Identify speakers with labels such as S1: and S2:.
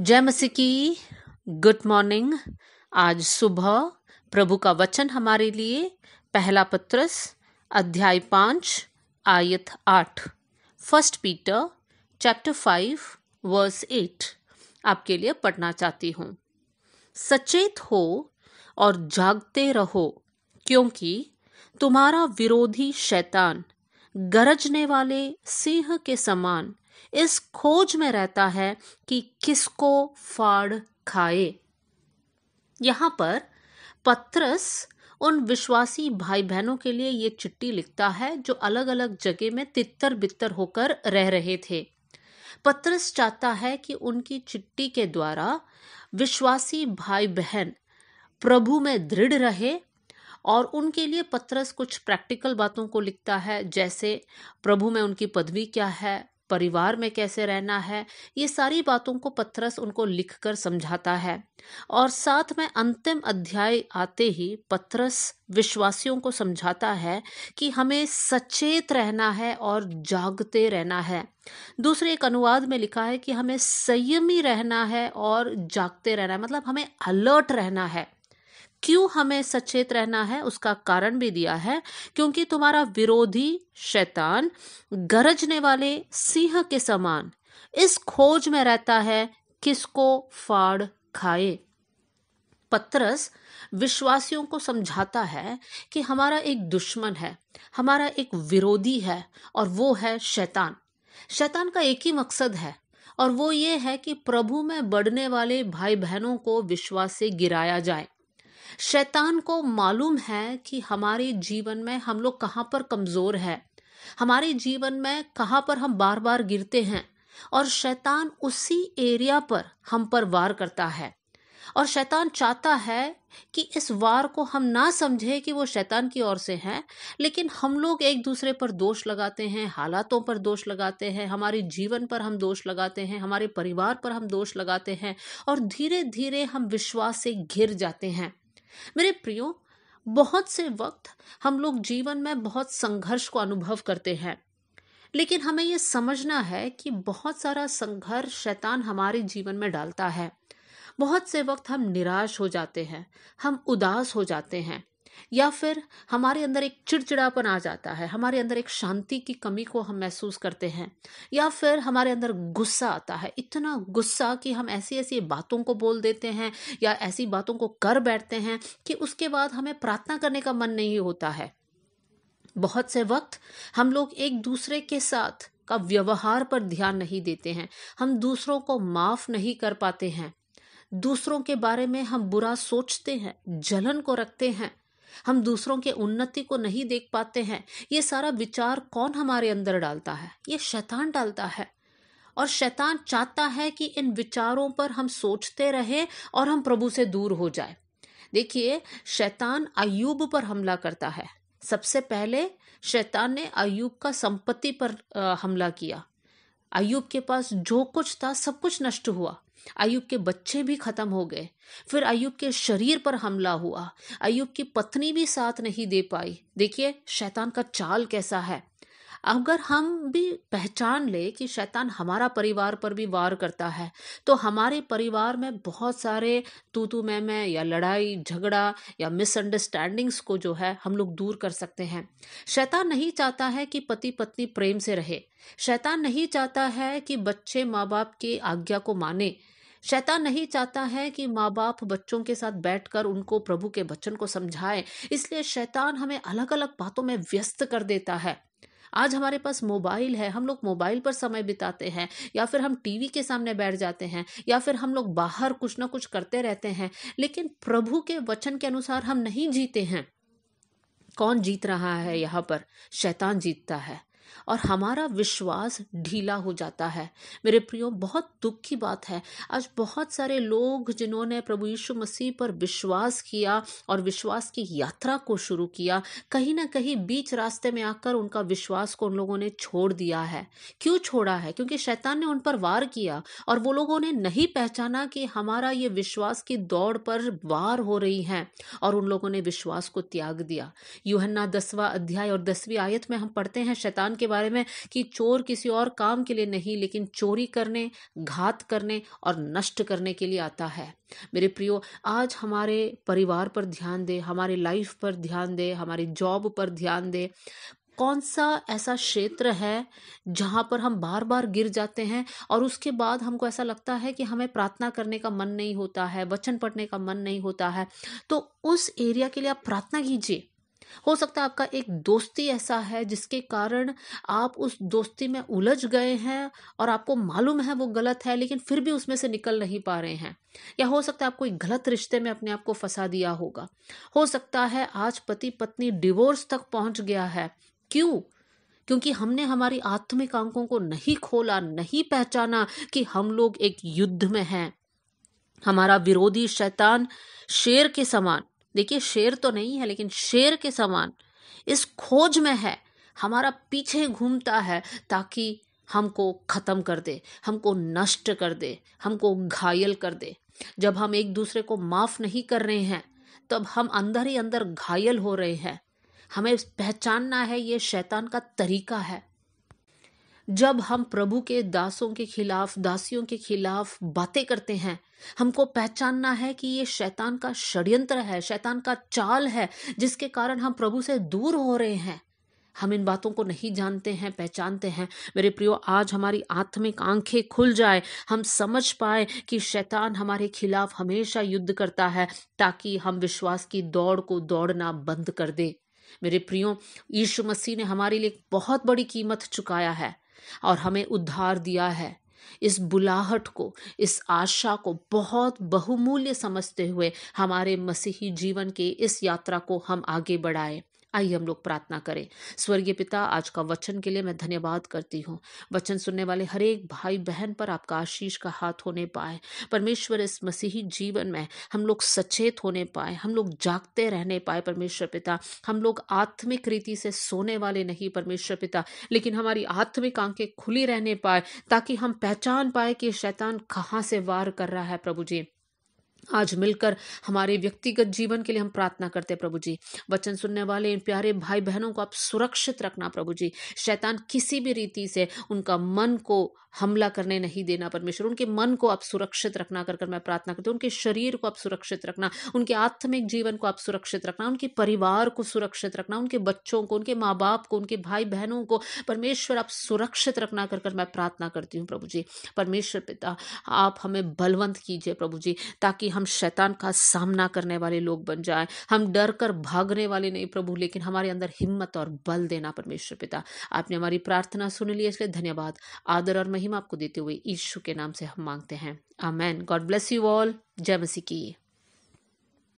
S1: जय मसीह की गुड मॉर्निंग आज सुबह प्रभु का वचन हमारे लिए पहला पत्रस अध्याय पांच आयत आठ first Peter chapter five verse eight आपके लिए पढ़ना चाहती हूँ सचेत हो और जागते रहो क्योंकि तुम्हारा विरोधी शैतान गरजने वाले सिंह के समान इस खोज में रहता है कि किसको फाड़ खाए यहां पर पत्रस उन विश्वासी भाई बहनों के लिए ये चिट्ठी लिखता है जो अलग अलग जगह में तितर बितर होकर रह रहे थे पत्रस चाहता है कि उनकी चिट्ठी के द्वारा विश्वासी भाई बहन प्रभु में दृढ़ रहे और उनके लिए पत्रस कुछ प्रैक्टिकल बातों को लिखता है जैसे प्रभु में उनकी पदवी क्या है परिवार में कैसे रहना है ये सारी बातों को पथरस उनको लिखकर समझाता है और साथ में अंतिम अध्याय आते ही पथरस विश्वासियों को समझाता है कि हमें सचेत रहना है और जागते रहना है दूसरे एक अनुवाद में लिखा है कि हमें संयमी रहना है और जागते रहना है मतलब हमें अलर्ट रहना है क्यों हमें सचेत रहना है उसका कारण भी दिया है क्योंकि तुम्हारा विरोधी शैतान गरजने वाले सिंह के समान इस खोज में रहता है किसको फाड़ खाए पत्रस विश्वासियों को समझाता है कि हमारा एक दुश्मन है हमारा एक विरोधी है और वो है शैतान शैतान का एक ही मकसद है और वो ये है कि प्रभु में बढ़ने वाले भाई बहनों को विश्वास से गिराया जाए शैतान को मालूम है कि हमारे जीवन में हम लोग कहाँ पर कमज़ोर है हमारे जीवन में कहाँ पर हम बार बार गिरते हैं और शैतान उसी एरिया पर हम पर वार करता है और शैतान चाहता है कि इस वार को हम ना समझे कि वो शैतान की ओर से हैं लेकिन हम लोग एक दूसरे पर दोष लगाते हैं हालातों पर दोष लगाते हैं हमारे जीवन पर हम दोष लगाते हैं हमारे परिवार पर हम दोष लगाते हैं और धीरे धीरे हम विश्वास से घिर जाते हैं मेरे प्रियो बहुत से वक्त हम लोग जीवन में बहुत संघर्ष को अनुभव करते हैं लेकिन हमें यह समझना है कि बहुत सारा संघर्ष शैतान हमारे जीवन में डालता है बहुत से वक्त हम निराश हो जाते हैं हम उदास हो जाते हैं या फिर हमारे अंदर एक चिड़चिड़ापन आ जाता है हमारे अंदर एक शांति की कमी को हम महसूस करते हैं या फिर हमारे अंदर गुस्सा आता है इतना गुस्सा कि हम ऐसी ऐसी बातों को बोल देते हैं या ऐसी बातों को कर बैठते हैं कि उसके बाद हमें प्रार्थना करने का मन नहीं होता है बहुत से वक्त हम लोग एक दूसरे के साथ का व्यवहार पर ध्यान नहीं देते हैं हम दूसरों को माफ नहीं कर पाते हैं दूसरों के बारे में हम बुरा सोचते हैं जलन को रखते हैं हम दूसरों के उन्नति को नहीं देख पाते हैं ये सारा विचार कौन हमारे अंदर डालता है ये शैतान डालता है और शैतान चाहता है कि इन विचारों पर हम सोचते रहे और हम प्रभु से दूर हो जाए देखिए शैतान अयूब पर हमला करता है सबसे पहले शैतान ने अयूब का संपत्ति पर हमला किया अयूब के पास जो कुछ था सब कुछ नष्ट हुआ अयुब के बच्चे भी ख़त्म हो गए फिर अयुब के शरीर पर हमला हुआ अयुब की पत्नी भी साथ नहीं दे पाई देखिए शैतान का चाल कैसा है अगर हम भी पहचान ले कि शैतान हमारा परिवार पर भी वार करता है तो हमारे परिवार में बहुत सारे तू तू मैं मैं या लड़ाई झगड़ा या मिसअंडरस्टैंडिंग्स को जो है हम लोग दूर कर सकते हैं शैतान नहीं चाहता है कि पति पत्नी प्रेम से रहे शैतान नहीं चाहता है कि बच्चे माँ बाप की आज्ञा को माने शैतान नहीं चाहता है कि माँ बाप बच्चों के साथ बैठकर उनको प्रभु के वचन को समझाए इसलिए शैतान हमें अलग अलग बातों में व्यस्त कर देता है आज हमारे पास मोबाइल है हम लोग मोबाइल पर समय बिताते हैं या फिर हम टीवी के सामने बैठ जाते हैं या फिर हम लोग बाहर कुछ ना कुछ करते रहते हैं लेकिन प्रभु के वचन के अनुसार हम नहीं जीते हैं कौन जीत रहा है यहाँ पर शैतान जीतता है और हमारा विश्वास ढीला हो जाता है मेरे प्रियो बहुत दुख की बात है आज बहुत सारे लोग जिन्होंने प्रभु यीशु मसीह पर विश्वास किया और विश्वास की यात्रा को शुरू किया कहीं ना कहीं बीच रास्ते में आकर उनका विश्वास को उन लोगों ने छोड़ दिया है क्यों छोड़ा है क्योंकि शैतान ने उन पर वार किया और वो लोगों ने नहीं पहचाना कि हमारा ये विश्वास की दौड़ पर वार हो रही है और उन लोगों ने विश्वास को त्याग दिया यूहना दसवा अध्याय और दसवीं आयत में हम पढ़ते हैं शैतान के के बारे में कि चोर किसी और काम के लिए नहीं लेकिन चोरी करने घात करने और नष्ट करने के लिए आता है मेरे प्रियो आज हमारे परिवार पर ध्यान दे हमारे लाइफ पर ध्यान दे हमारी जॉब पर ध्यान दे कौन सा ऐसा क्षेत्र है जहाँ पर हम बार बार गिर जाते हैं और उसके बाद हमको ऐसा लगता है कि हमें प्रार्थना करने का मन नहीं होता है वचन पढ़ने का मन नहीं होता है तो उस एरिया के लिए आप प्रार्थना कीजिए हो सकता है आपका एक दोस्ती ऐसा है जिसके कारण आप उस दोस्ती में उलझ गए हैं और आपको मालूम है वो गलत है लेकिन फिर भी उसमें से निकल नहीं पा रहे हैं या हो सकता है आप कोई गलत रिश्ते में अपने आप को फंसा दिया होगा हो सकता है आज पति पत्नी डिवोर्स तक पहुंच गया है क्यों क्योंकि हमने हमारी आत्मिक आंकों को नहीं खोला नहीं पहचाना कि हम लोग एक युद्ध में हैं हमारा विरोधी शैतान शेर के समान देखिए शेर तो नहीं है लेकिन शेर के समान इस खोज में है हमारा पीछे घूमता है ताकि हमको ख़त्म कर दे हमको नष्ट कर दे हमको घायल कर दे जब हम एक दूसरे को माफ़ नहीं कर रहे हैं तब हम अंदर ही अंदर घायल हो रहे हैं हमें पहचानना है ये शैतान का तरीका है जब हम प्रभु के दासों के खिलाफ दासियों के खिलाफ बातें करते हैं हमको पहचानना है कि ये शैतान का षड्यंत्र है शैतान का चाल है जिसके कारण हम प्रभु से दूर हो रहे हैं हम इन बातों को नहीं जानते हैं पहचानते हैं मेरे प्रियो आज हमारी आत्मिक आंखें खुल जाए हम समझ पाए कि शैतान हमारे खिलाफ हमेशा युद्ध करता है ताकि हम विश्वास की दौड़ को दौड़ना बंद कर दें मेरे प्रियो यीशु मसीह ने हमारे लिए बहुत बड़ी कीमत चुकाया है और हमें उद्धार दिया है इस बुलाहट को इस आशा को बहुत बहुमूल्य समझते हुए हमारे मसीही जीवन के इस यात्रा को हम आगे बढ़ाएं आइए हम लोग प्रार्थना करें स्वर्गीय पिता आज का वचन के लिए मैं धन्यवाद करती हूँ वचन सुनने वाले हरेक भाई बहन पर आपका आशीष का हाथ होने पाए परमेश्वर इस मसीही जीवन में हम लोग सचेत होने पाए हम लोग जागते रहने पाए परमेश्वर पिता हम लोग आत्मिक रीति से सोने वाले नहीं परमेश्वर पिता लेकिन हमारी आत्मिक आंखें खुली रहने पाए ताकि हम पहचान पाए कि शैतान कहाँ से वार कर रहा है प्रभु जी आज मिलकर हमारे व्यक्तिगत जीवन के लिए हम प्रार्थना करते हैं प्रभु जी वचन सुनने वाले इन प्यारे भाई बहनों को आप सुरक्षित रखना प्रभु जी शैतान किसी भी रीति से उनका मन को हमला करने नहीं देना परमेश्वर उनके मन को आप सुरक्षित रखना कर कर मैं प्रार्थना करती हूँ उनके शरीर को आप सुरक्षित रखना उनके आत्मिक जीवन को आप सुरक्षित रखना उनके परिवार को सुरक्षित रखना उनके बच्चों को उनके माँ बाप को उनके भाई बहनों को परमेश्वर आप सुरक्षित रखना कर कर मैं प्रार्थना करती हूँ प्रभु जी परमेश्वर पिता आप हमें बलवंत कीजिए प्रभु जी ताकि हम शैतान का सामना करने वाले लोग बन जाएं हम डर कर भागने वाले नहीं प्रभु लेकिन हमारे अंदर हिम्मत और बल देना परमेश्वर पिता आपने हमारी प्रार्थना सुन ली इसलिए धन्यवाद आदर और महिमा आपको देते हुए ईश्व के नाम से हम मांगते हैं amen god bless you all जय मसीह की